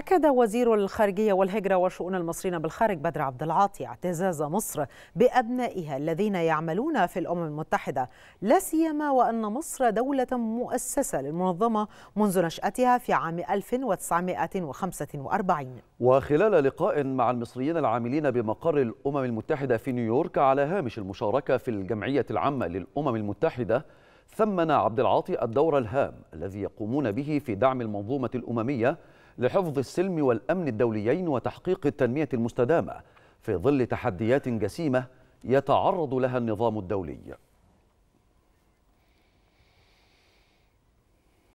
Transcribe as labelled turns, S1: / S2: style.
S1: أكد وزير الخارجية والهجرة وشؤون المصريين بالخارج بدر عبد العاطي اعتزاز مصر بأبنائها الذين يعملون في الأمم المتحدة لا سيما وأن مصر دولة مؤسسة للمنظمة منذ نشأتها في عام 1945
S2: وخلال لقاء مع المصريين العاملين بمقر الأمم المتحدة في نيويورك على هامش المشاركة في الجمعية العامة للأمم المتحدة ثمن عبد العاطي الدور الهام الذي يقومون به في دعم المنظومة الأممية لحفظ السلم والأمن الدوليين وتحقيق التنمية المستدامة في ظل تحديات جسيمة يتعرض لها النظام الدولي